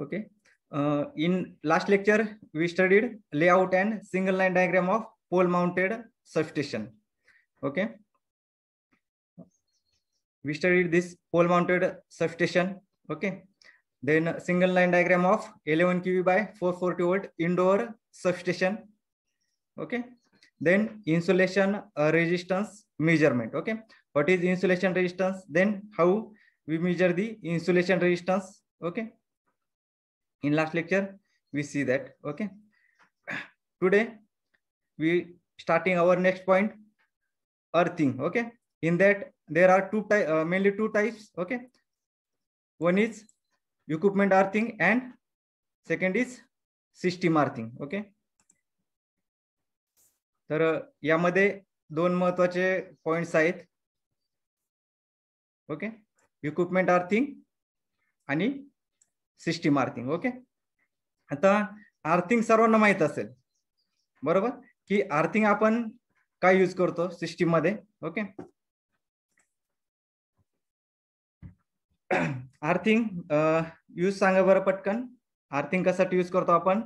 Okay. Uh, in last lecture, we studied layout and single line diagram of pole mounted substation. Okay. We studied this pole mounted substation. Okay. Then single line diagram of 11 kV by 440 volt indoor substation. Okay. Then insulation uh, resistance measurement. Okay. What is insulation resistance? Then how we measure the insulation resistance. Okay in last lecture we see that okay today we starting our next point earthing okay in that there are two uh, mainly two types okay one is equipment earthing and second is system earthing okay तर यामध्ये दोन महत्वाचे points आहेत okay equipment earthing आणि system earthing okay आता earthing सर्वांना माहित असेल बरोबर की आर्थिंग आपण काय यूज करतो सिस्टीम मध्ये ओके आर्थिंग यूज सांगा बरं पटकन आर्थिंग कशासाठी यूज करतो आपण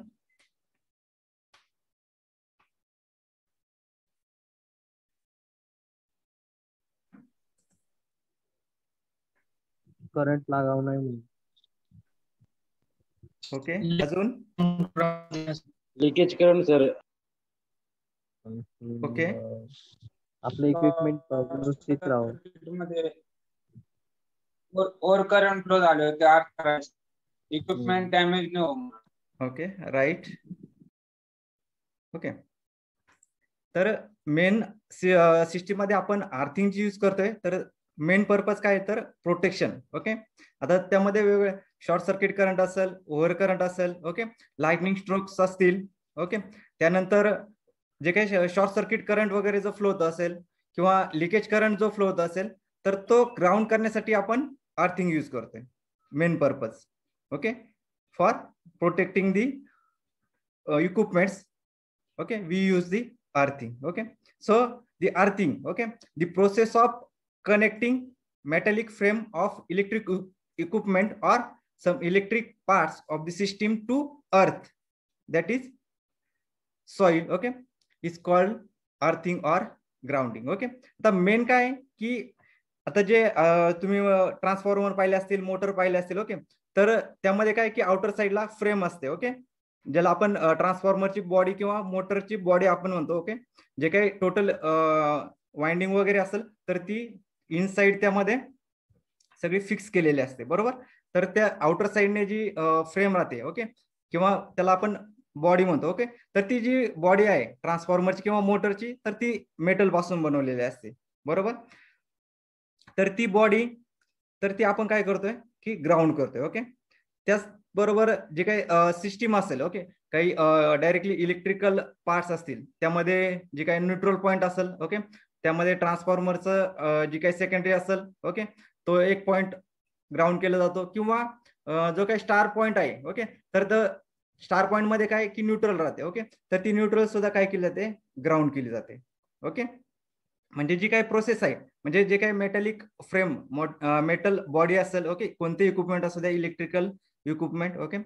करंट लागाव नाही ओके अजून लिकेज करून सर ओके आपले इक्विपमेंट व्यवस्थित राहो और करंट फ्लो झाले ते आठ इक्विपमेंट डॅमेज न ओके राईट ओके तर मेन सिस्टीम मध्ये आपण आर्थिंग यूज करतोय तर मेन पर्पज काय तर प्रोटेक्शन ओके आता त्यामध्ये वेगवेगळ्या शॉर्ट सर्किट करंट असेल ओव्हर करंट असेल ओके लाइटनिंग स्ट्रोक्स असतील ओके त्यानंतर जे काही शॉर्ट सर्किट करंट वगैरे जो फ्लो होत असेल किंवा लिकेज करंट जो फ्लो होत असेल तर तो ग्राउंड करण्यासाठी आपण अर्थिंग यूज करतोय main purpose okay for protecting the equipments okay we use the earthing okay so the earthing okay the process of connecting metallic frame of electric equipment or some electric parts of the system to earth that is soil okay is called earthing or grounding okay आता main काय की आता जे तुम्ही transformer पाहिले असतील motor पाहिले असतील ओके तर त्यामध्ये काय की आउटर साइडला फ्रेम असते ओके ज्याला आपण ट्रान्सफॉर्मरची बॉडी किंवा मोटरची बॉडी आपण म्हणतो ओके जे काही टोटल वाइंडिंग वगैरे असेल तर ती इनसाइड त्यामध्ये सगळी फिक्स केलेली असते बरोबर तर त्या आउटर साईडने जी फ्रेम राहते ओके किंवा त्याला आपण बॉडी म्हणतो ओके तर ती जी बॉडी आहे ट्रान्सफॉर्मरची किंवा मोटरची तर ती मेटल पासून बनवलेली असते बरोबर तर ती बॉडी तर ती आपण काय करतोय की ग्राउंड करतोय ओके त्याचबरोबर जे काही सिस्टीम असेल ओके काही डायरेक्टली इलेक्ट्रिकल पार्ट्स असतील त्यामध्ये जे काही न्यूट्रल पॉईंट असेल ओके त्यामध्ये ट्रान्सफॉर्मरचं जी काही सेकंडरी असेल ओके तो एक पॉईंट ग्राउंड केला जातो किंवा जो काही स्टार पॉईंट आहे ओके तर स्टार पॉइंट मध्ये काय की न्यूट्रल राहते ओके तर ती न्यूट्रल सुद्धा काय केली जाते ग्राउंड केली जाते ओके म्हणजे जी काही प्रोसेस आहे म्हणजे जे काही मेटलिक फ्रेम मेटल बॉडी असेल ओके कोणते इक्विपमेंट असू द्या इलेक्ट्रिकल इक्विपमेंट ओके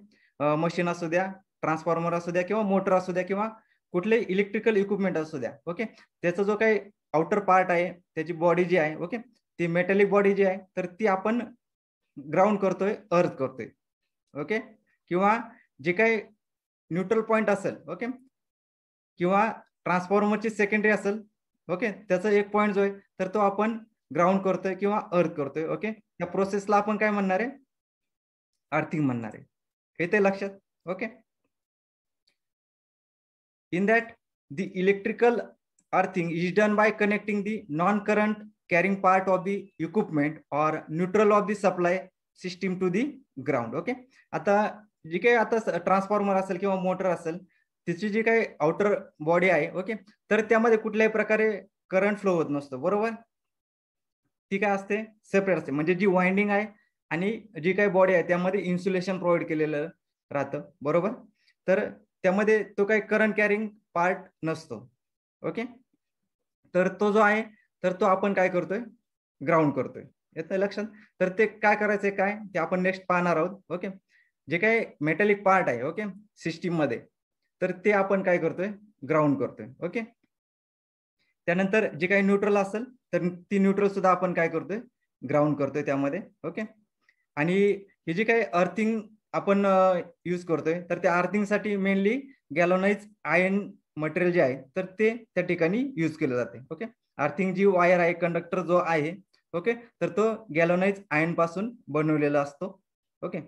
मशीन असू द्या ट्रान्सफॉर्मर असू द्या किंवा मोटर असू द्या किंवा कुठले इलेक्ट्रिकल इक्विपमेंट असू द्या ओके त्याचा जो काही आउटर पार्ट आहे त्याची बॉडी जी आहे ओके ती मेटलिक बॉडी जी आहे तर ती आपण ग्राउंड करतोय अर्थ करतोय ओके किंवा जे काही न्यूट्रल पॉइंट असेल ओके किंवा ट्रान्सफॉर्मरची सेकंडरी असेल ओके त्याचा एक पॉइंट जो आहे तर तो आपण ग्राउंड करतोय किंवा अर्थ करतोय ओके या प्रोसेसला आपण काय म्हणणार आहे अर्थिंग म्हणणार आहे हे ते लक्षात okay in that the electrical earthing is done by connecting the non current carrying part of the equipment or neutral of the supply system to the ground okay आता जे काही आता ट्रान्सफॉर्मर असेल किंवा मोटर असेल तिची जी काही आउटर बॉडी आहे ओके तर त्यामध्ये कुठल्याही प्रकारे करंट फ्लो होत नसतो बरोबर ती काय असते सेपरेट असते म्हणजे जी वाईंडिंग आहे आणि जी काही बॉडी आहे त्यामध्ये इन्सुलेशन प्रोव्हाइड केलेलं राहतं बरोबर तर त्यामध्ये तो काही करंट कॅरिंग पार्ट नसतो ओके तर तो जो आहे तर तो आपण काय करतोय ग्राउंड करतोय येत नाही लक्षात तर ते काय करायचंय काय ते आपण नेक्स्ट पाहणार आहोत ओके जे काय मेटॅलिक पार्ट आहे ओके सिस्टीम मध्ये तर ते आपण काय करतोय ग्राउंड करतोय ओके त्यानंतर जे काही न्यूट्रल असेल तर ती न्यूट्रल सुद्धा आपण काय करतोय ग्राउंड करतोय त्यामध्ये ओके आणि हे जे काही अर्थिंग आपण यूज करतोय तर त्या अर्थिंगसाठी मेनली गॅलोनाइज आयन मटेरियल जे आहे तर ते त्या ठिकाणी यूज केलं जाते ओके अर्थिंग जी वायर आहे कंडक्टर जो आहे ओके तर तो गॅलोनाइज आयन पासून बनवलेला असतो okay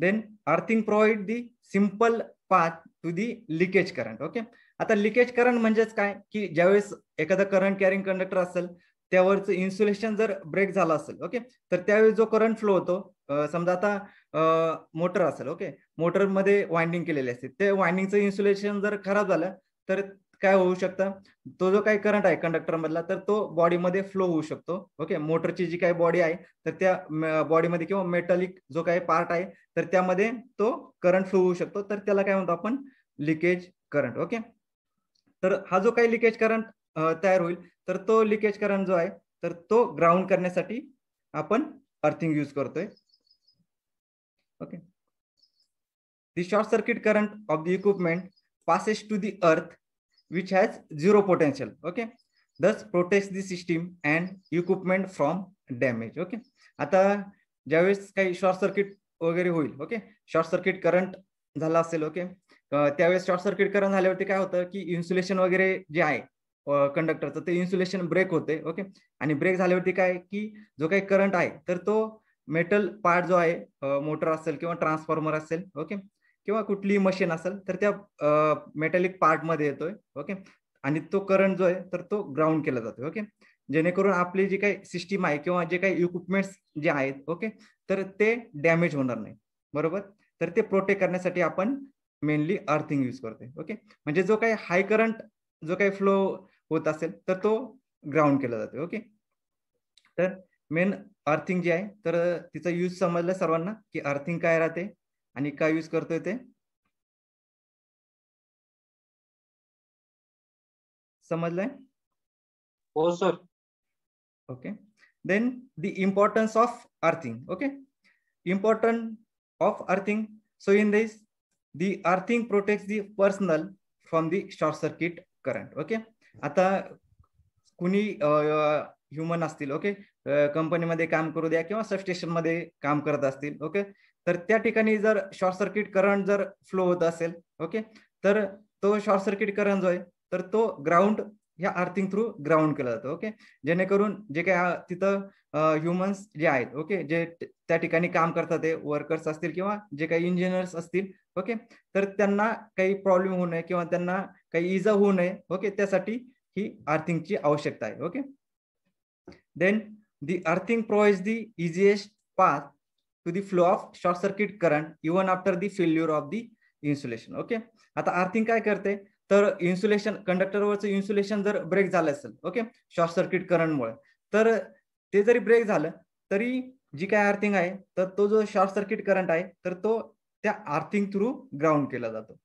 then earthing provide the simple path to the leakage current okay आता लिकेज करंट म्हणजेच काय की ज्यावेळेस एखादा करंट कॅरिंग कंडक्टर असेल त्यावरचं इन्सुलेशन जर ब्रेक झालं असेल ओके तर त्यावेळी जो करंट फ्लो होतो समजा आता मोटर असेल ओके मोटरमध्ये वाइंडिंग केलेले असते ते वाइंडिंगचं इन्सुलेशन जर खराब झालं तर काय होऊ शकतं तो जो काही करंट आहे कंडक्टर मधला तर तो बॉडीमध्ये फ्लो होऊ शकतो ओके मोटरची जी काही बॉडी आहे तर त्या बॉडीमध्ये किंवा मेटलिक जो काही पार्ट आहे तर त्यामध्ये तो करंट फ्लो होऊ शकतो तर त्याला काय म्हणतो आपण लिकेज करंट ओके तर हा जो काही लिकेज करंट तयार होईल तर तो लिकेज करंट जो आहे तर तो ग्राउंड करण्यासाठी आपण अर्थिंग यूज करतोय okay the short circuit current of the equipment passes to the earth which has zero potential okay thus protects the system and equipment from damage okay आता ज्यावेळेस काही शॉर्ट सर्किट वगैरे होईल okay short circuit current झाला असेल okay त्यावेळेस short circuit current झाल्यावरती काय होतं की इन्सुलेशन वगैरे जे आहे कंडक्टरचं ते इन्सुलेशन ब्रेक होते ओके आणि ब्रेक झाल्यावरती काय की जो काही करंट आहे तर तो मेटल पार्ट जो आहे मोटर असेल किंवा ट्रान्सफॉर्मर असेल ओके किंवा कुठलीही मशीन असेल तर त्या मेटॅलिक पार्टमध्ये येतोय ओके आणि तो करंट जो आहे तर तो ग्राउंड केला जातो ओके जेणेकरून आपली जी काही सिस्टीम आहे किंवा जे काही इक्विपमेंट्स जे आहेत ओके तर ते डॅमेज होणार नाही बरोबर तर ते प्रोटेक्ट करण्यासाठी आपण मेनली अर्थिंग यूज करते ओके म्हणजे जो काही हाय करंट जो काही फ्लो होत असेल तर तो ग्राउंड केला जातो ओके तर मेन अर्थिंग जे आहे तर तिचा यूज समजला सर्वांना की अर्थिंग काय राहते आणि काय यूज करतोय ते समजलंय हो sir okay then the importance of earthing okay important of earthing so in this the earthing protect the personal from the short circuit current okay आता कुणी ह्युमन असतील ओके कंपनीमध्ये काम करू द्या किंवा सबस्टेशनमध्ये काम करत असतील ओके तर त्या ठिकाणी जर शॉर्ट सर्किट करंट जर फ्लो होत असेल ओके तर तो शॉर्ट सर्किट करंट जो आहे तर तो ग्राउंड ह्या अर्थिंग थ्रू ग्राउंड केला जातो ओके जेणेकरून जे काय तिथं ह्युमन्स जे आहेत ओके जे त्या ठिकाणी काम करतात ते वर्कर्स असतील किंवा जे काही इंजिनियर्स असतील ओके तर त्यांना काही प्रॉब्लेम होऊ नये किंवा त्यांना काही इजा होऊ नये ओके त्यासाठी ही अर्थिंगची आवश्यकता आहे okay then the earthing provide the easiest path to the flow of short circuit current even after the failure of the insulation okay आता अर्थिंग काय करते तर इन्सुलेशन कंडक्टरवरचं इन्सुलेशन जर ब्रेक झालं असेल ओके शॉर्ट सर्किट करंट मुळे तर ते जरी ब्रेक झालं तरी जी काय अर्थिंग आहे तर तो जो शॉर्ट सर्किट करंट आहे तर तो त्या अर्थिंग थ्रू ग्राउंड केला जातो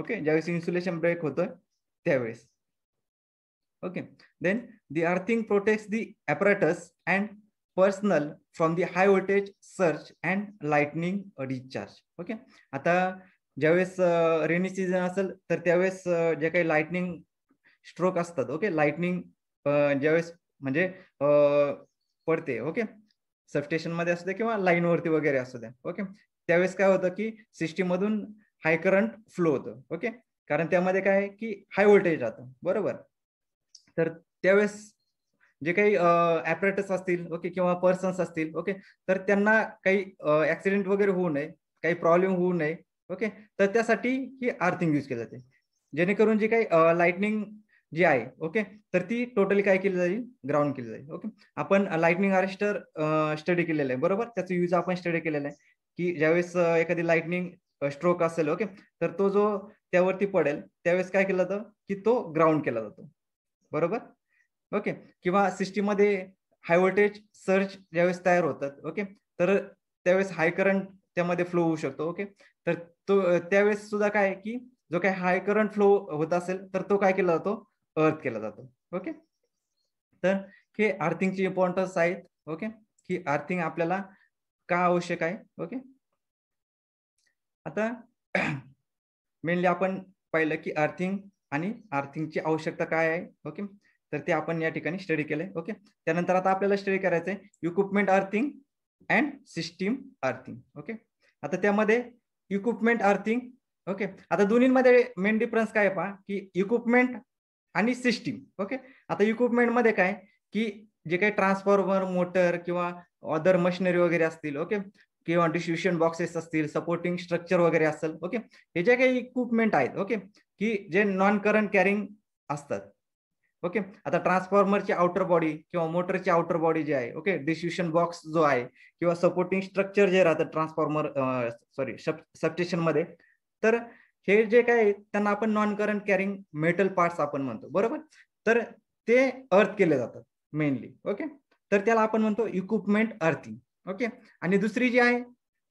ओके ज्यावेळेस इन्सुलेशन ब्रेक होतोय त्यावेळेस okay then the earthing protect the apparatus and personal from the high voltage surge and lightning discharge okay आता ज्यावेळेस रेनी सीझन असेल तर त्यावेळेस जे काही लाइटनिंग स्ट्रोक असतात ओके लाइटनिंग ज्यावेळेस म्हणजे पडते ओके सबस्टेशन मध्ये असू दे किंवा लाईनवरती वगैरे असू दे ओके त्यावेळेस काय होतं की सिस्टीम मधून हाय करंट फ्लो होतं ओके कारण त्यामध्ये काय की हाय वोल्टेज राहतं बरोबर तर त्यावेळेस जे काही ऍपरेटस असतील ओके किंवा पर्सन्स असतील ओके तर त्यांना काही ऍक्सिडेंट वगैरे होऊ नये काही प्रॉब्लेम होऊ नये ओके तर त्यासाठी ही अर्थिंग यूज केली जाते जेणेकरून जी काही लाइटनिंग जी आहे ओके तर ती टोटली काय केली जाईल ग्राउंड केली जाईल ओके आपण लाईटनिंग अरेस्टर स्टडी केलेलं आहे बरोबर त्याचा यूज आपण स्टडी केलेला आहे की ज्यावेळेस एखादी लाइटनिंग स्ट्रोक असेल ओके तर तो जो त्यावरती पडेल त्यावेळेस काय केलं जातं की तो ग्राउंड केला जातो बरोबर ओके किंवा मध्ये हाय व्होल्टेज सर्च ज्यावेळेस तयार होतात ओके तर त्यावेळेस हाय करंट त्यामध्ये फ्लो होऊ शकतो ओके तर तो त्यावेळेस सुद्धा काय की जो काय हाय करंट फ्लो होत असेल तर तो काय केला जातो अर्थ केला जातो ओके तर हे अर्थिंगचे इम्पॉर्टन्स आहेत ओके की अर्थिंग आपल्याला का आवश्यक आहे ओके आता मेनली आपण पाहिलं की अर्थिंग आणि अर्थिंगची आवश्यकता काय आहे ओके तर ते आपण या ठिकाणी स्टडी केलंय ओके त्यानंतर आता आपल्याला स्टडी करायचंय आहे equipment earthing and system earthing okay आता त्यामध्ये इक्विपमेंट अर्थिंग ओके आता दोन्हीमध्ये मेन डिफरन्स काय पहा की इक्विपमेंट आणि सिस्टीम ओके आता इक्विपमेंट मध्ये काय की जे काही ट्रान्सफॉर्मर मोटर किंवा अदर मशिनरी वगैरे असतील ओके किंवा डिस्ट्रीब्युशन बॉक्सेस असतील सपोर्टिंग स्ट्रक्चर वगैरे असेल ओके हे जे काही इक्विपमेंट आहेत ओके की जे नॉन करंट कॅरिंग असतात ओके आता ट्रान्सफॉर्मरची आउटर बॉडी किंवा मोटरची आउटर बॉडी जी आहे ओके डिस्ट्रीब्युशन बॉक्स जो आहे किंवा सपोर्टिंग स्ट्रक्चर जे राहतं ट्रान्सफॉर्मर सॉरी सबस्टेशन मध्ये तर हे जे काय त्यांना आपण non current carrying metal parts आपण म्हणतो बरोबर तर ते अर्थ केले जातात मेनली ओके तर त्याला आपण म्हणतो इक्विपमेंट अर्थिंग ओके आणि दुसरी जी आहे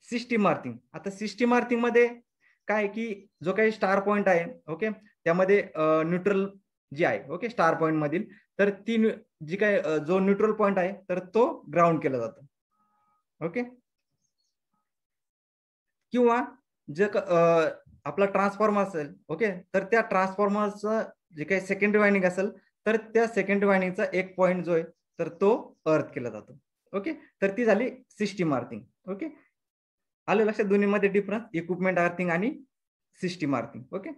सिस्टीम अर्थिंग आता सिस्टीम अर्थिंग मध्ये काय की जो काही स्टार पॉइंट आहे ओके त्यामध्ये न्यूट्रल जी आहे ओके स्टार पॉइंट मधील तर ती जी काय जो न्यूट्रल पॉइंट आहे तर तो ग्राउंड केला जातो ओके किंवा जे आपला ट्रान्सफॉर्मर असेल ओके तर त्या ट्रान्सफॉर्मरचं जे काही सेकंडरी वायनिंग असेल तर त्या सेकंड वायनिंगचा एक पॉईंट जो आहे तर तो अर्थ केला जातो ओके तर ती झाली सिस्टीम अर्थिंग ओके आलं लक्षात दोन्हीमध्ये डिफरन्स इक्विपमेंट अर्थिंग आणि सिस्टीम अर्थिंग ओके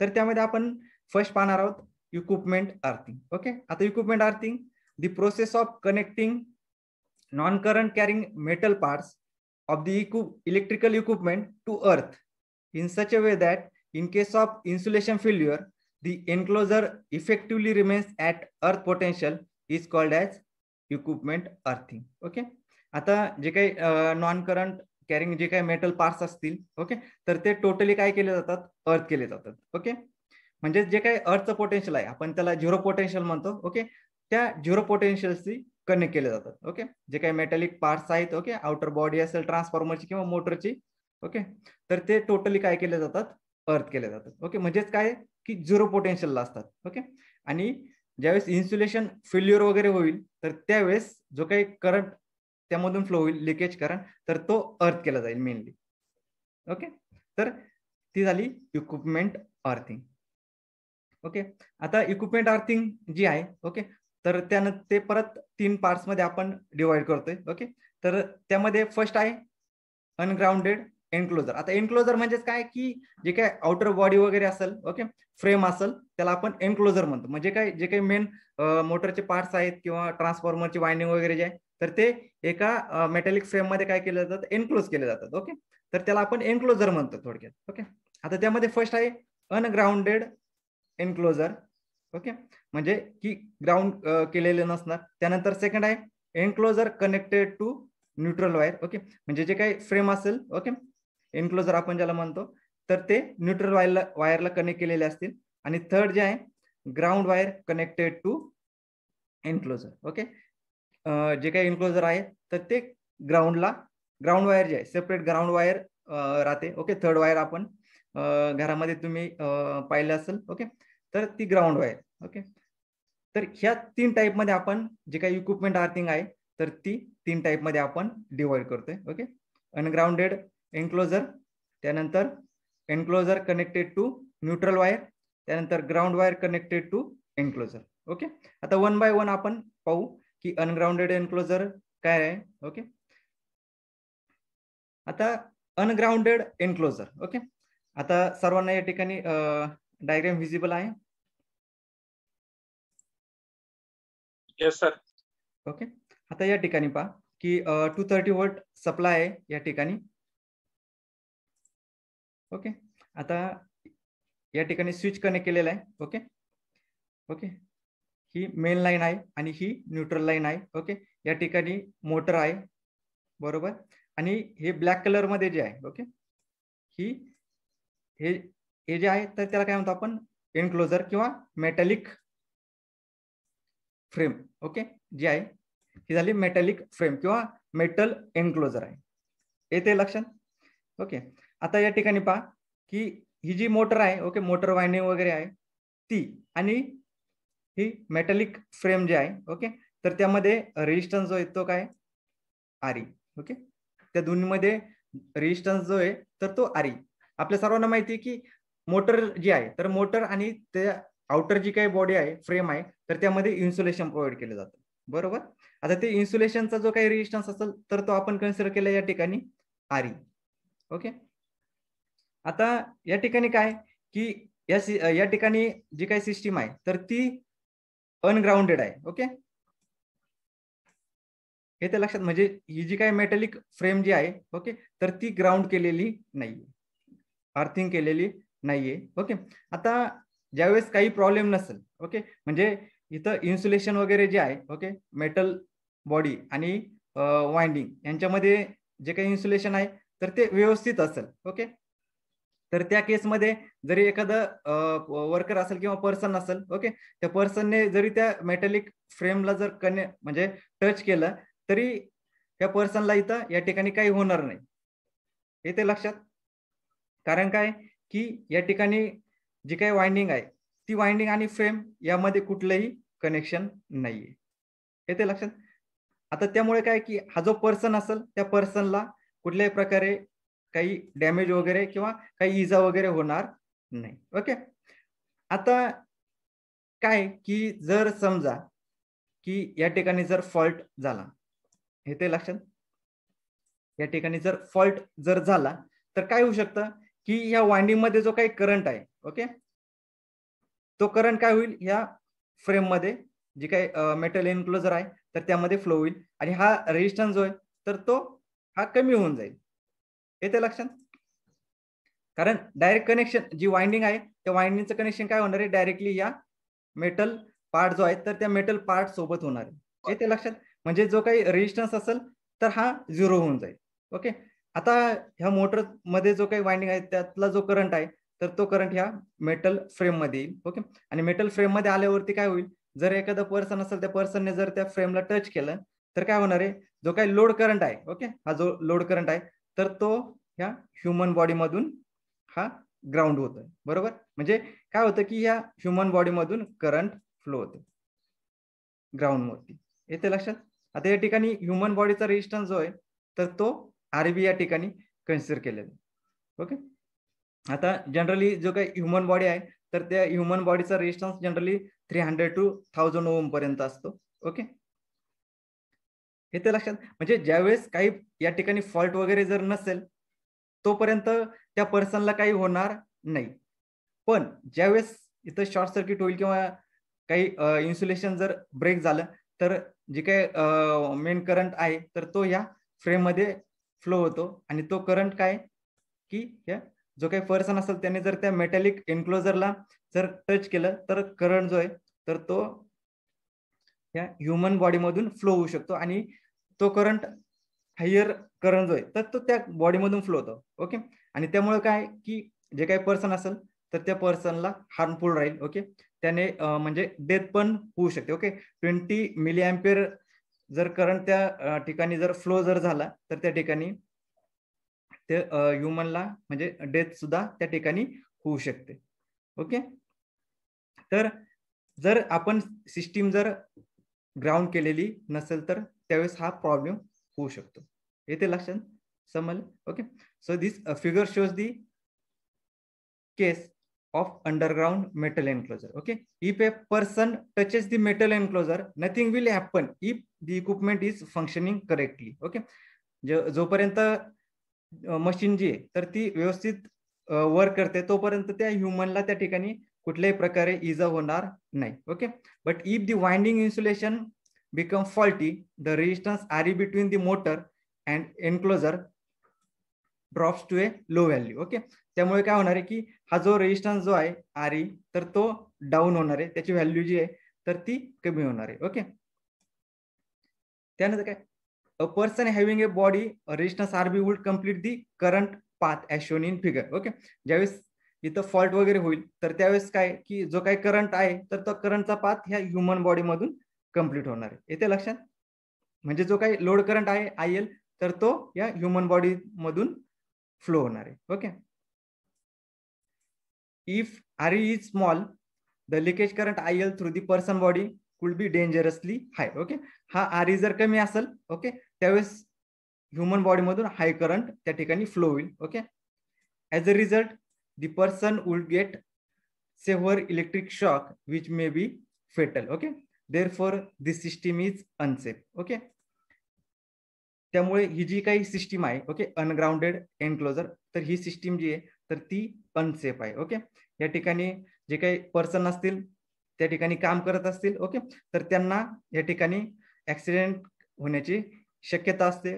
तर त्यामध्ये आपण फर्स्ट पाहणार आहोत इक्विपमेंट अर्थिंग ओके आता equipment earthing the process of connecting non current carrying metal parts of the electrical equipment to earth in such that in case of insulation failure enclosure effectively remains at earth potential is called as equipment earthing okay आता जे काही non current carrying जे काही metal parts असतील okay तर ते totally काय केले जातात अर्थ केले जातात ओके म्हणजे जे काही अर्थ पोटेन्शियल आहे आपण त्याला झिरो पोटेन्शियल म्हणतो ओके त्या झिरो पोटेन्शियलशी कनेक्ट केले जातात ओके जे काही मेटॅलिक पार्ट्स आहेत ओके आउटर बॉडी असेल ट्रान्सफॉर्मरची किंवा मोटरची ओके तर ते टोटली काय केले जातात अर्थ केले जातात ओके म्हणजेच काय की झिरो पोटेन्शियलला असतात ओके आणि ज्यावेळेस इन्सुलेशन फेल्युअर वगैरे होईल तर त्यावेळेस जो काही करंट त्यामधून फ्लो होईल लिकेज करंट तर तो अर्थ केला जाईल मेनली ओके तर ती झाली इक्विपमेंट अर्थिंग ओके आता इक्विपमेंट अर्थिंग जी आहे ओके तर त्यानं ते परत तीन मध्ये आपण डिवाइड करतोय ओके तर त्यामध्ये फर्स्ट आहे अनग्राउंडेड एनक्लोजर आता एनक्लोजर म्हणजेच काय की जे काय आउटर बॉडी वगैरे असेल ओके फ्रेम असेल त्याला आपण एनक्लोजर म्हणतो म्हणजे काय जे काही मेन मोटरचे पार्ट्स आहेत किंवा ट्रान्सफॉर्मरची वायंडिंग वगैरे जे आहे तर ते एका फ्रेम मध्ये काय केलं जातं एनक्लोज केले जातात ओके तर त्याला आपण एनक्लोजर म्हणतो थोडक्यात ओके आता त्यामध्ये फर्स्ट आहे अनग्राउंडेड एनक्लोजर ओके म्हणजे की ग्राउंड केलेले नसणार त्यानंतर सेकंड आहे enclosure connected to neutral wire okay म्हणजे जे काही फ्रेम असेल ओके एनक्लोजर आपण ज्याला म्हणतो तर ते न्यूट्रल वायरला वायरला कनेक्ट केलेले असतील आणि थर्ड जे आहे ground wire connected to enclosure okay जे काही एनक्लोजर आहे तर ते ग्राउंडला ग्राउंड वायर जे आहे सेपरेट ग्राउंड वायर राहते ओके थर्ड वायर आपण घरामध्ये तुम्ही पाहिलं असेल ओके तर ती ग्राउंड वायर ओके तर ह्या तीन टाईपमध्ये आपण जे काही इक्विपमेंट अर्थिंग आहे तर ती तीन टाईपमध्ये आपण डिवाइड करतोय ओके अनग्राउंडेड एन्क्लोजर त्यानंतर enclosure connected to neutral wire त्यानंतर ground wire connected to enclosure okay आता वन बाय वन आपण पाहू की अनग्राउंडेड एन्क्लोजर काय आहे ओके आता अनग्राउंडेड एन्क्लोजर ओके आता सर्वांना या ठिकाणी डायग्राम विजिबल आहे येस सर ओके आता या ठिकाणी पहा की टू थर्टी वोल्ट सप्लाय आहे या ठिकाणी ओके आता या ठिकाणी स्विच कनेक्ट केलेला आहे ओके ओके ही मेन लाईन आहे आणि ही न्यूट्रल लाईन आहे ओके या ठिकाणी मोटर आहे बरोबर आणि हे ब्लॅक कलरमध्ये जे आहे ओके ही हे हे जे आहे तर त्याला काय म्हणतो आपण एनक्लोजर किंवा मेटॅलिक फ्रेम ओके जी आहे ही झाली मेटॅलिक फ्रेम किंवा मेटल एनक्लोजर आहे येते लक्षात ओके आता या ठिकाणी पहा की ही जी मोटर आहे ओके मोटर वायनिंग वगैरे आहे ती आणि ही मेटॅलिक फ्रेम जी आहे ओके तर त्यामध्ये रेजिस्टन्स जो आहे तो काय आरी ओके त्या दोन्हीमध्ये रेजिस्टन्स जो आहे तर तो आरी आपल्या सर्वांना माहिती आहे की मोटर जी आहे तर मोटर आणि त्या आउटर जी काही बॉडी आहे फ्रेम आहे तर त्यामध्ये इन्सुलेशन प्रोव्हाइड केलं जातं बरोबर आता ते इन्सुलेशनचा जो काही रेजिस्टन्स असेल तर तो आपण कन्सिडर केला या ठिकाणी आरी ओके आता या ठिकाणी काय की या या ठिकाणी जी काही सिस्टीम आहे तर ती अनग्राउंडेड आहे ओके हे तर लक्षात म्हणजे ही जी काही मेटलिक फ्रेम जी आहे ओके तर ती ग्राउंड केलेली नाही अर्थिंग केलेली नाहीये ओके आता ज्यावेळेस काही प्रॉब्लेम नसेल ओके म्हणजे इथं इन्सुलेशन वगैरे जे आहे ओके मेटल बॉडी आणि वाइंडिंग यांच्यामध्ये जे काही इन्सुलेशन आहे तर ते व्यवस्थित असेल ओके तर त्या केसमध्ये जरी एखादं वर्कर असेल किंवा पर्सन असेल ओके त्या पर्सनने जरी त्या मेटलिक फ्रेमला जर कने म्हणजे टच केलं तरी त्या पर्सनला इथं या ठिकाणी काही होणार नाही येते लक्षात कारण काय की या ठिकाणी जी काही वाइंडिंग आहे ती वाइंडिंग आणि फ्रेम यामध्ये कुठलंही कनेक्शन नाहीये ते लक्षात आता त्यामुळे काय की हा जो पर्सन असेल त्या पर्सनला कुठल्याही प्रकारे काही डॅमेज वगैरे किंवा काही इजा वगैरे होणार नाही ओके आता काय की जर समजा की या ठिकाणी जर फॉल्ट झाला हे ते लक्षात या ठिकाणी जर फॉल्ट जर झाला तर काय होऊ शकतं की या वाइंडिंग मध्ये जो काही करंट आहे ओके तो करंट काय होईल ह्या मध्ये जे काही मेटल एनक्लोजर आहे तर त्यामध्ये फ्लो होईल आणि हा रेजिस्टन्स जो आहे तर तो हा कमी होऊन जाईल येते लक्षात कारण डायरेक्ट कनेक्शन जी वाइंडिंग आहे त्या वाइंडिंगचं कनेक्शन काय होणार आहे डायरेक्टली या मेटल पार्ट जो आहे तर त्या मेटल पार्ट सोबत होणार आहे येते लक्षात म्हणजे जो काही रेजिस्टन्स असेल तर हा झिरो होऊन जाईल ओके आता ह्या मोटर मध्ये जो काही वाइंडिंग आहे त्यातला जो करंट आहे तर तो करंट ह्या मेटल फ्रेम मध्ये येईल ओके आणि मेटल फ्रेम मध्ये आल्यावरती काय होईल जर एखादा पर्सन असेल त्या पर्सनने जर त्या फ्रेमला टच केलं तर काय होणार आहे जो काही लोड करंट आहे ओके हा जो लोड करंट आहे तर तो ह्या ह्युमन बॉडीमधून हा ग्राउंड होतोय बरोबर म्हणजे काय होतं की ह्या ह्युमन मधून करंट फ्लो होतो ग्राउंडवरती येते लक्षात आता या ठिकाणी ह्युमन बॉडीचा रेजिस्टन्स जो आहे तर तो आरबी या ठिकाणी कन्सिडर केलेलं ओके आता जनरली जो काही ह्युमन बॉडी आहे तर त्या ह्युमन बॉडीचा resistance generally three hundred to thousand ohm पर्यंत असतो ओके हे ते लक्षात म्हणजे ज्यावेळेस काही या ठिकाणी फॉल्ट वगैरे जर नसेल तोपर्यंत त्या पर्सनला काही होणार नाही पण ज्यावेळेस इथं शॉर्ट सर्किट होईल किंवा काही इन्सुलेशन जर ब्रेक झालं तर जे काही मेन करंट आहे तर तो या फ्रेममध्ये फ्लो होतो आणि तो करंट काय की जो काही पर्सन असेल त्याने जर त्या मेटॅलिक एन्क्लोजरला जर टच केलं तर करंट जो आहे तर तो या ह्युमन बॉडीमधून फ्लो होऊ शकतो आणि तो करंट हायर करंट जो आहे तर तो त्या बॉडीमधून फ्लो होतो ओके आणि त्यामुळे काय की जे काही पर्सन असेल तर त्या पर्सनला हार्मफुल राहील ओके त्याने म्हणजे डेथ पण होऊ शकते ओके ट्वेंटी मिली जर करंट त्या ठिकाणी जर फ्लो जर झाला तर त्या ठिकाणी ते ह्युमनला म्हणजे डेथ सुद्धा त्या ठिकाणी होऊ शकते ओके तर जर आपण सिस्टीम जर ग्राउंड केलेली नसेल तर त्यावेळेस हा प्रॉब्लेम होऊ शकतो येते लक्षात समजलं okay so this figure shows the case of underground metal enclosure okay if a person touches the metal enclosure nothing will happen if the equipment is functioning correctly okay जोपर्यंत मशीन जी आहे तर ती व्यवस्थित वर्क करते तोपर्यंत त्या ह्युमनला त्या ठिकाणी कुठल्याही प्रकारे इजा होणार नाही okay but if the winding insulation become faulty the resistance R E between the motor and enclosure drops to a low value okay त्यामुळे काय होणार आहे की हा जो रेजिस्टन्स जो आहे आर ई तर तो डाऊन होणार आहे त्याची व्हॅल्यू जी आहे तर ती कमी होणार आहे ओके त्यानंतर काय a person having a body resistance R B would complete the current path shown in figure okay ज्यावेळेस इथं फॉल्ट वगैरे होईल तर त्यावेळेस काय की जो काही करंट आहे तर तो करंटचा पाथ ह्या ह्युमन बॉडीमधून कम्प्लीट होणार आहे येते लक्षात म्हणजे जो काही लोड करंट आहे आय एल तर तो या ह्युमन बॉडीमधून फ्लो होणार आहे okay if is small the leakage current I L through the person body could be dangerously high okay हा आर e जर कमी असेल ओके त्यावेळेस ह्युमन बॉडीमधून हाय करंट त्या ठिकाणी फ्लो होईल okay as a result the person would get severe electric shock which may be fatal okay therefore this system is unsafe okay त्यामुळे ही जी काही सिस्टीम आहे ओके अनग्राउंडेड एनक्लोजर तर ही system जी आहे तर ती अनसेफ आहे ओके या ठिकाणी जे काही पर्सन असतील त्या ठिकाणी काम करत असतील ओके तर त्यांना या ठिकाणी ऍक्सिडेंट होण्याची शक्यता असते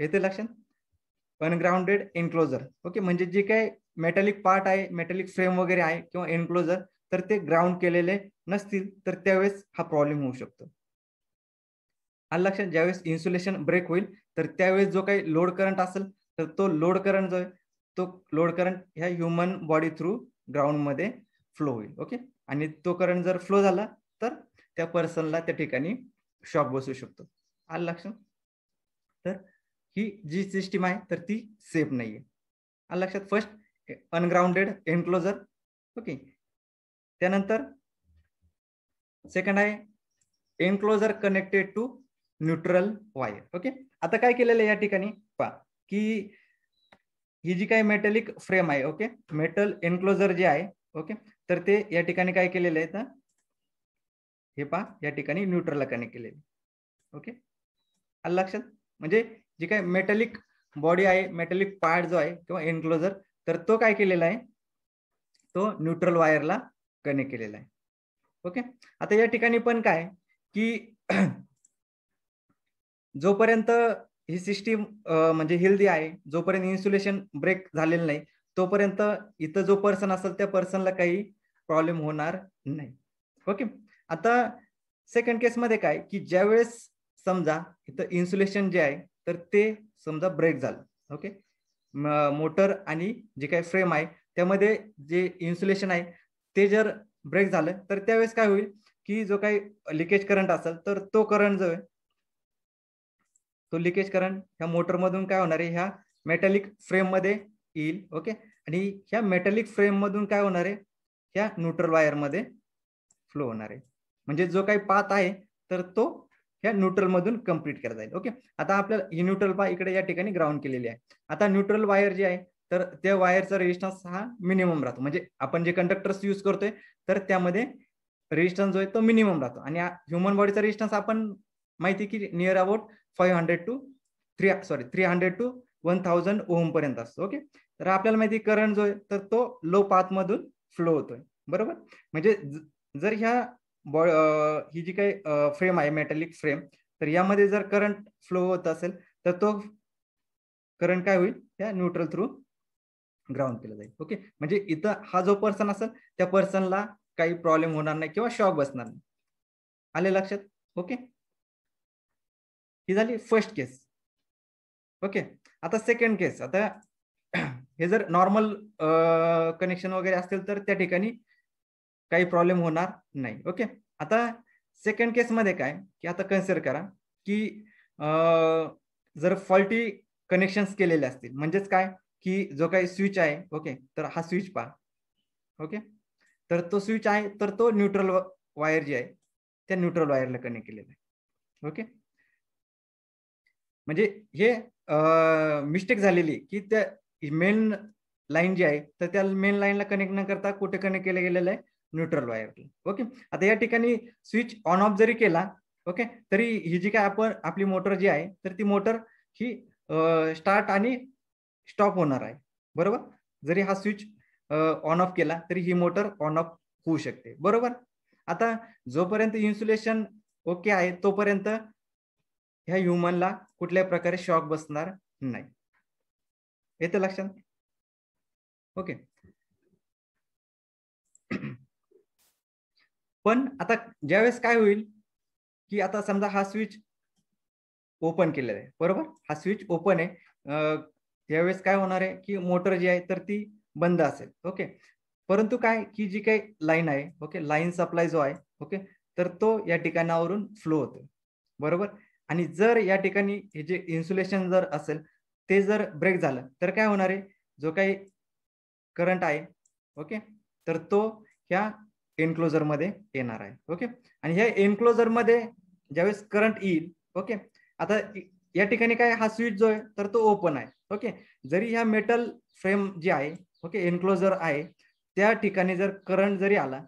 येते लक्षात अनग्राउंडेड एनक्लोजर ओके म्हणजे जे काही मेटॅलिक पार्ट आहे मेटॅलिक फ्रेम वगैरे आहे किंवा एनक्लोजर तर ते ग्राउंड केलेले नसतील तर त्यावेळेस हा प्रॉब्लेम होऊ शकतो आणि ज्यावेळेस इन्सुलेशन ब्रेक होईल तर त्यावेळेस जो काही लोड करंट असेल तर तो लोड करंट जो आहे तो लोड करंट ह्या ह्युमन बॉडी थ्रू ग्राउंडमध्ये फ्लो होईल ओके आणि तो करंट जर फ्लो झाला तर त्या पर्सनला त्या ठिकाणी शॉक बसू शकतो आलं लक्षात तर ही जी सिस्टीम आहे तर ती सेफ नाही आहे आलं लक्षात फर्स्ट अनग्राउंडेड एनक्लोजर ओके त्यानंतर सेकंड आहे enclosure connected to neutral wire okay आता काय केलेलं आहे या ठिकाणी पा की ही जी काही मेटलिक फ्रेम आहे ओके मेटल एनक्लोजर जे आहे ओके तर ते या ठिकाणी काय केलेलं आहे तर हे पा या ठिकाणी न्यूट्रलला कनेक्ट केलेले ओके आलं लक्षात म्हणजे जी काय मेटलिक बॉडी आहे मेटलिक पार्ट जो आहे किंवा एनक्लोजर तर तो काय केलेला आहे तो न्यूट्रल वायरला कनेक्ट केलेला आहे ओके आता या ठिकाणी पण काय की जोपर्यंत ही सिस्टीम म्हणजे हेल्दी आहे जोपर्यंत इन्सुलेशन ब्रेक झालेलं नाही तोपर्यंत इथं जो पर्सन असेल त्या पर्सनला काही प्रॉब्लेम होणार नाही ओके आता सेकंड केस मध्ये काय की ज्यावेळेस समजा इथं इन्सुलेशन जे आहे तर ते समजा ब्रेक झालं ओके मोटर आणि जे काही फ्रेम आहे त्यामध्ये जे इन्सुलेशन आहे ते जर ब्रेक झालं तर त्यावेळेस काय होईल की जो काही लिकेज करंट असेल तर तो करंट जो आहे तो लिकेज करंट ह्या मोटरमधून काय होणार आहे ह्या मेटॅलिक फ्रेममध्ये येईल ओके आणि ह्या मेटॅलिक मधून काय होणार आहे ह्या न्यूट्रल वायरमध्ये फ्लो होणार आहे म्हणजे जो काही पाथ आहे तर तो ह्या न्यूट्रलमधून कम्प्लीट केला जाईल ओके आता आपल्याला ही न्यूट्रल पा इकडे या ठिकाणी ग्राउंड केलेली आहे आता न्यूट्रल वायर जी आहे तर त्या वायरचा रेजिस्टन्स हा मिनिमम राहतो म्हणजे आपण जे कंडक्टर्स यूज करतोय तर त्यामध्ये रेजिस्टन्स जो आहे तो मिनिमम राहतो आणि ह्युमन बॉडीचा रेजिस्टन्स आपण माहिती की near about five hundred to three sorry three hundred to one thousand ohm पर्यंत असतो ओके तर आपल्याला माहिती करंट जो आहे तर तो लो मधून फ्लो होतोय बरोबर म्हणजे जर ह्या बॉ ही जी काही फ्रेम आहे मेटॅलिक फ्रेम तर यामध्ये जर करंट फ्लो होत असेल तर तो करंट काय होईल त्या न्यूट्रल थ्रू ग्राउंड केलं जाईल ओके म्हणजे इथं हा जो पर्सन असेल त्या पर्सनला काही प्रॉब्लेम होणार नाही किंवा शॉक बसणार नाही आले लक्षात ओके ही झाली फर्स्ट केस ओके आता सेकंड केस आता हे जर नॉर्मल कनेक्शन वगैरे असेल तर त्या ठिकाणी काही प्रॉब्लेम होणार नाही ओके आता सेकंड केसमध्ये काय की आता कन्सिडर करा की जर फॉल्टी कनेक्शन्स केलेले असतील म्हणजेच काय की जो काही स्विच आहे ओके तर हा स्विच पहा ओके तर तो स्विच आहे तर तो न्यूट्रल वायर जी आहे त्या न्यूट्रल वायरला कनेक्ट केलेला आहे ओके म्हणजे हे मिस्टेक झालेली की त्या मेन लाईन जी आहे तर त्या मेन लाईनला कनेक्ट न करता कुठे कनेक्ट केलं गेलेलं आहे न्यूट्रल वायर ओके आता या ठिकाणी स्विच ऑन ऑफ जरी केला ओके तरी ही जी काय आपण आपली मोटर जी आहे तर ती मोटर ही स्टार्ट आणि स्टॉप होणार आहे बरोबर जरी हा स्विच ऑन ऑफ केला तरी ही मोटर ऑन ऑफ होऊ शकते बरोबर आता जोपर्यंत इन्सुलेशन ओके आहे तोपर्यंत ह्या ह्युमनला कुठल्याही प्रकारे शॉक बसणार नाही येतं लक्षात ओके पण आता ज्यावेळेस काय होईल की आता समजा हा स्विच ओपन केलेला आहे बरोबर हा स्विच ओपन आहे त्यावेळेस काय होणार आहे की मोटर जी आहे तर ती बंद असेल ओके परंतु काय की जी काही लाईन आहे ओके लाईन सप्लाय जो आहे ओके तर तो या ठिकाणावरून फ्लो होतो बरोबर आणि जर या ठिकाणी हे जे इन्सुलेशन जर असेल ते जर ब्रेक झालं तर काय होणार आहे जो काही करंट आहे ओके तर तो ह्या एनक्लोजरमध्ये येणार आहे ओके आणि ह्या एनक्लोजरमध्ये ज्यावेळेस करंट येईल ओके आता या ठिकाणी काय हा स्विच जो आहे तर तो ओपन आहे ओके जरी ह्या मेटल फ्रेम जी आहे ओके एनक्लोजर आहे त्या ठिकाणी जर करंट जरी आला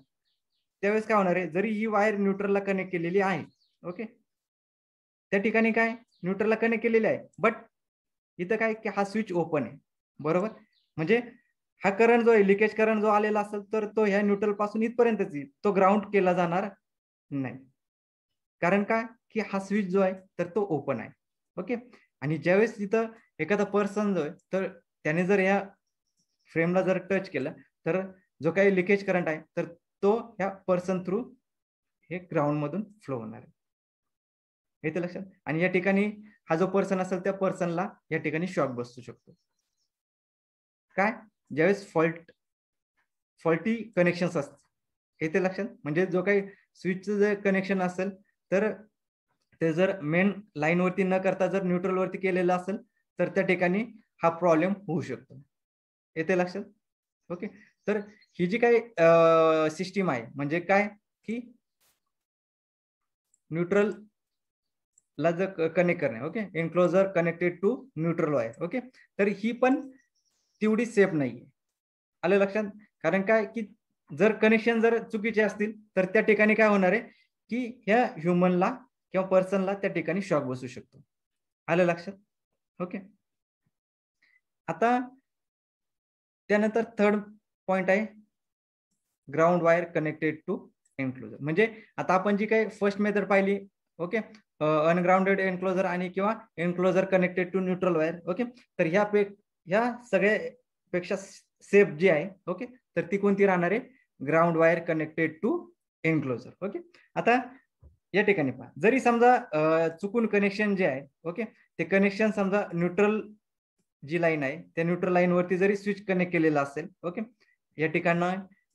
त्यावेळेस काय होणार आहे जरी ही वायर न्यूट्रलला कनेक्ट केलेली आहे ओके त्या ठिकाणी काय न्यूट्रलला कनेक्ट केलेले आहे बट इथं काय की हा स्विच ओपन आहे बरोबर म्हणजे हा करंट जो आहे लिकेज करंट जो आलेला असेल तर तो ह्या न्यूट्रल पासून इथपर्यंतच येईल तो ग्राउंड केला जाणार नाही कारण काय की हा स्विच जो आहे तर तो ओपन आहे ओके आणि ज्यावेळेस तिथं एखादा पर्सन जो आहे तर त्याने जर या फ्रेमला जर टच केलं तर जो काही लिकेज करंट आहे तर तो ह्या पर्सन थ्रू हे ग्राउंड मधून फ्लो होणार आहे येते लक्षात आणि या ठिकाणी हा जो पर्सन असेल त्या पर्सनला या ठिकाणी शॉक बसू शकतो काय ज्यावेळेस फॉल्ट फॉल्टी कनेक्शन असतात येते लक्षात म्हणजे जो काही स्विचचं जर कनेक्शन असेल तर ते जर मेन लाईनवरती न करता जर न्यूट्रलवरती केलेलं असेल तर त्या ठिकाणी हा प्रॉब्लेम होऊ शकतो येते लक्षात ओके तर ही जी काही सिस्टीम आहे म्हणजे काय की न्यूट्रल ला जर कनेक्ट करणे okay enclosure connected to neutral wire okay तर ही पण तेवढी सेफ नाहीये आलं लक्षात कारण काय की जर कनेक्शन जर चुकीचे असतील तर त्या ठिकाणी काय होणार आहे की ह्या ह्युमनला किंवा पर्सनला त्या ठिकाणी शॉक बसू शकतो आलं लक्षात ओके आता त्यानंतर थर्ड पॉइंट आहे ground wire connected to enclosure म्हणजे आता आपण जी काही फर्स्ट मेथड पाहिली ओके अनग्राउंडेड एनक्लोजर आणि किंवा enclosure connected to neutral wire okay तर ह्या पे ह्या पेक्षा सेफ जी आहे ओके तर ती कोणती राहणार आहे ground wire connected to enclosure okay आता या ठिकाणी पहा जरी समजा चुकून कनेक्शन जे आहे ओके ते कनेक्शन समजा न्यूट्रल जी लाईन आहे त्या न्यूट्रल लाईनवरती जरी स्विच कनेक्ट केलेला असेल ओके या ठिकाण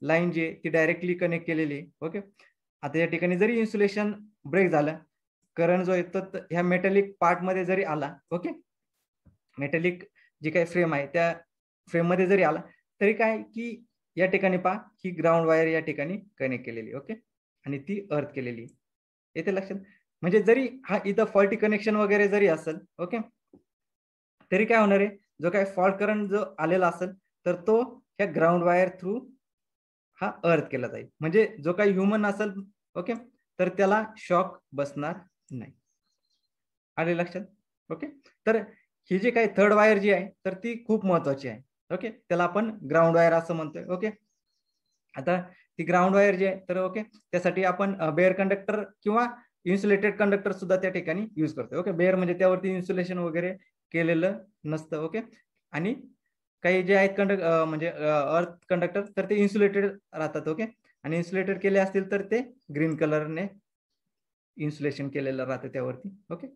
लाईन जी ती डायरेक्टली कनेक्ट केलेली ओके आता या ठिकाणी जरी इन्सुलेशन ब्रेक झालं करंट जो येतो ह्या पार्ट पार्टमध्ये जरी आला ओके मेटलिक जी काही फ्रेम आहे त्या फ्रेममध्ये जरी आला तरी काय की या ठिकाणी पहा ही ग्राउंड वायर या ठिकाणी कनेक्ट केलेली ओके आणि ती अर्थ केलेली येते लक्षात म्हणजे जरी हा इथं फॉल्टी कनेक्शन वगैरे जरी असेल ओके तरी काय होणार आहे जो काय फॉल्ट करंट जो आलेला असेल तर तो ह्या ग्राउंड वायर थ्रू हा अर्थ केला जाईल म्हणजे जो काही ह्युमन असेल ओके तर त्याला शॉक बसणार नाही आले लक्षात ओके तर ही जी काही थर्ड वायर जी आहे तर ती खूप महत्वाची आहे ओके त्याला आपण ग्राउंड वायर असं म्हणतोय ओके आता ती ग्राउंड वायर जी आहे तर ओके त्यासाठी आपण बेअर कंडक्टर किंवा इन्सुलेटेड कंडक्टर सुद्धा त्या ठिकाणी यूज करतोय ओके बेअर म्हणजे त्यावरती इन्सुलेशन वगैरे केलेलं नसतं ओके आणि काही जे आहेत कंडक्ट म्हणजे अर्थ कंडक्टर तर ते इन्सुलेटेड राहतात ओके आणि इन्सुलेटेड केले असतील तर ते ग्रीन कलरने इन्सुलेशन केलेलं राहतं त्यावरती ओके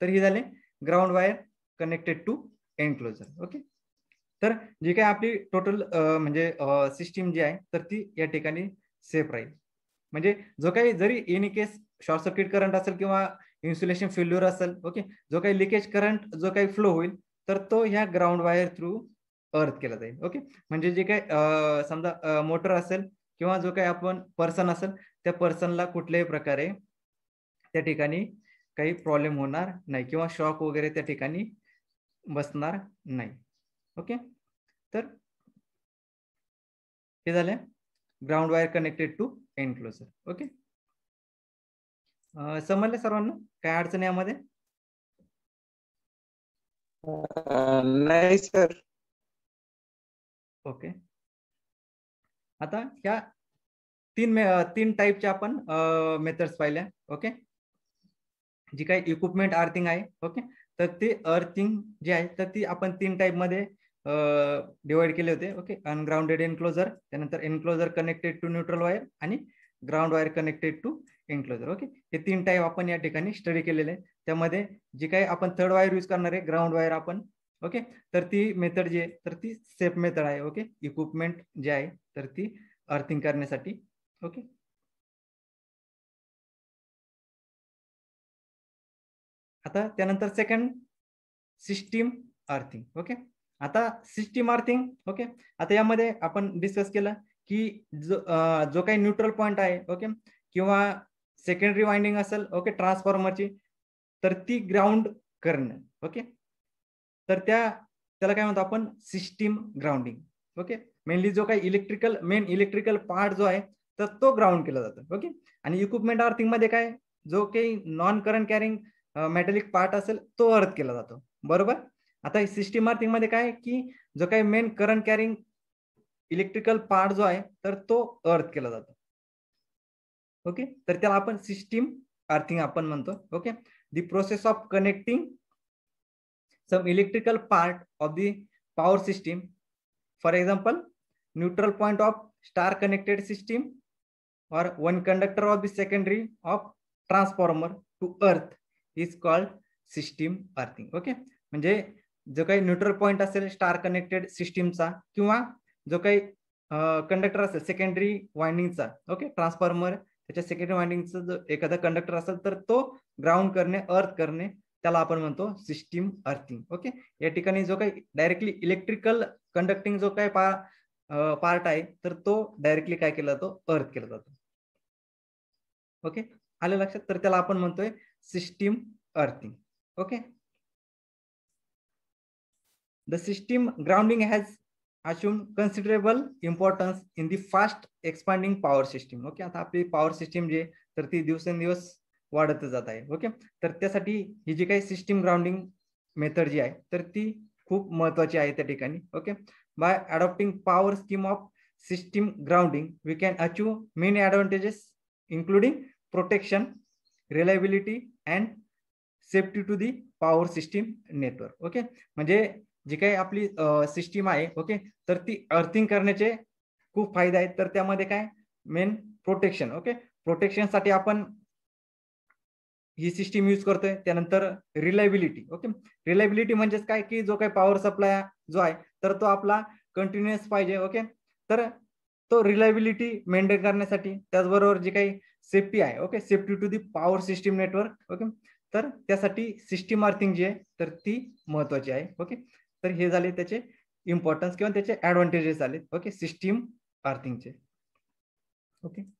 तर हे झाले ground wire connected to enclosure okay तर जी काय आपली टोटल म्हणजे सिस्टीम जी आहे तर ती या ठिकाणी सेफ राहील म्हणजे जो काही जरी any case short circuit current असेल किंवा इन्सुलेशन फेल्युअर असेल ओके जो काही लिकेज करंट जो काही फ्लो होईल तर तो ह्या ग्राउंड वायर थ्रू अर्थ केला जाईल ओके म्हणजे जे काही समजा मोटर असेल किंवा जो काही आपण पर्सन असेल त्या पर्सनला कुठल्याही प्रकारे त्या ठिकाणी काही प्रॉब्लेम होणार नाही किंवा शॉक वगैरे त्या ठिकाणी बसणार नाही ओके तर हे झालं ground wire connected to enclosure okay समजले सर्वांना काय अडचण यामध्ये नाही सर ओके आता ह्या तीन तीन टाईपच्या आपण मेथड्स पाहिल्या ओके जी काही इक्विपमेंट अर्थिंग आहे ओके तर ते अर्थिंग जे आहे तर ती आपण तीन टाईपमध्ये डिवाइड केले होते ओके अनग्राउंडेड एनक्लोजर त्यानंतर enclosure connected to neutral wire आणि ground wire connected to enclosure okay हे तीन टाईप आपण या ठिकाणी स्टडी केलेले आहे त्यामध्ये जे काही आपण थर्ड वायर यूज करणार आहे ग्राउंड वायर आपण ओके तर ती मेथड जी आहे तर ती सेफ मेथड आहे ओके इक्विपमेंट जे आहे तर ती अर्थिंग करण्यासाठी ओके आता त्यानंतर सेकंड सिस्टीम अर्थिंग ओके आता सिस्टीम अर्थिंग ओके आता यामध्ये आपण डिस्कस केलं की जो जो काही न्यूट्रल पॉईंट आहे ओके किंवा सेकंडरी वाइंडिंग असेल ओके ट्रान्सफॉर्मरची तर ती ग्राउंड करणं ओके तर त्या त्याला काय म्हणतो आपण सिस्टीम ग्राउंडिंग ओके मेनली जो काही इलेक्ट्रिकल मेन इलेक्ट्रिकल पार्ट जो आहे तर तो ग्राउंड केला जातो ओके आणि इक्विपमेंट अर्थिंगमध्ये काय जो काही non current carrying metallic part असेल तो अर्थ केला जातो बरोबर आता सिस्टीम मध्ये काय की जो काही main current carrying electrical part जो आहे तर तो अर्थ केला जातो ओके तर त्याला आपण सिस्टीम अर्थिंग आपण म्हणतो okay the process of connecting some electrical part of the power system for example neutral point of star connected system or one conductor of the secondary of transformer to earth is called system earthing okay म्हणजे जो काही neutral point असेल star connected सिस्टीमचा किंवा जो काही conductor असेल secondary वाइंडिंगचा ओके ट्रान्सफॉर्मर त्याच्या सेकंडरी वाइंडिंगचा जो एखादा कंडक्टर असेल तर तो ग्राउंड करणे अर्थ करणे त्याला आपण म्हणतो सिस्टीम अर्थिंग ओके या ठिकाणी जो काही डायरेक्टली इलेक्ट्रिकल कंडक्टिंग जो काही पार्ट आहे तर तो डायरेक्टली काय केला जातो अर्थ केला जातो ओके आले लक्षात तर त्याला आपण म्हणतोय system earthing okay the system grounding has assumed considerable importance in the fast expanding power system okay आता आपली पॉवर सिस्टीम जे तर ती दिवसेंदिवस वाढत जात आहे ओके तर त्यासाठी ही जी काही सिस्टीम ग्राउंडिंग मेथड जी आहे तर ती खूप महत्वाची आहे त्या ठिकाणी okay by adopting power scheme of system grounding we can achieve main advantages including protection reliability and safety to the power system network okay म्हणजे जी काही आपली सिस्टीम आहे ओके तर ती अर्थिंग करण्याचे खूप फायदे आहेत तर त्यामध्ये काय मेन प्रोटेक्शन ओके प्रोटेक्शनसाठी आपण ही सिस्टीम यूज करतोय त्यानंतर रिलायबिलिटी ओके रिलायबिलिटी म्हणजेच काय की जो काही पॉवर सप्लाय जो आहे तर तो आपला कंटिन्युअस पाहिजे ओके तर तो रिलायबिलिटी मेंटेन करण्यासाठी त्याचबरोबर जी काही सेफ्टी आहे okay safety to the power system network okay तर त्यासाठी सिस्टीम अर्थिंग जी आहे तर ती महत्वाची आहे ओके तर हे झाले त्याचे इम्पॉर्टन्स किंवा त्याचे ऍडव्हान्टेजेस झाले ओके सिस्टीम अर्थिंगचे ओके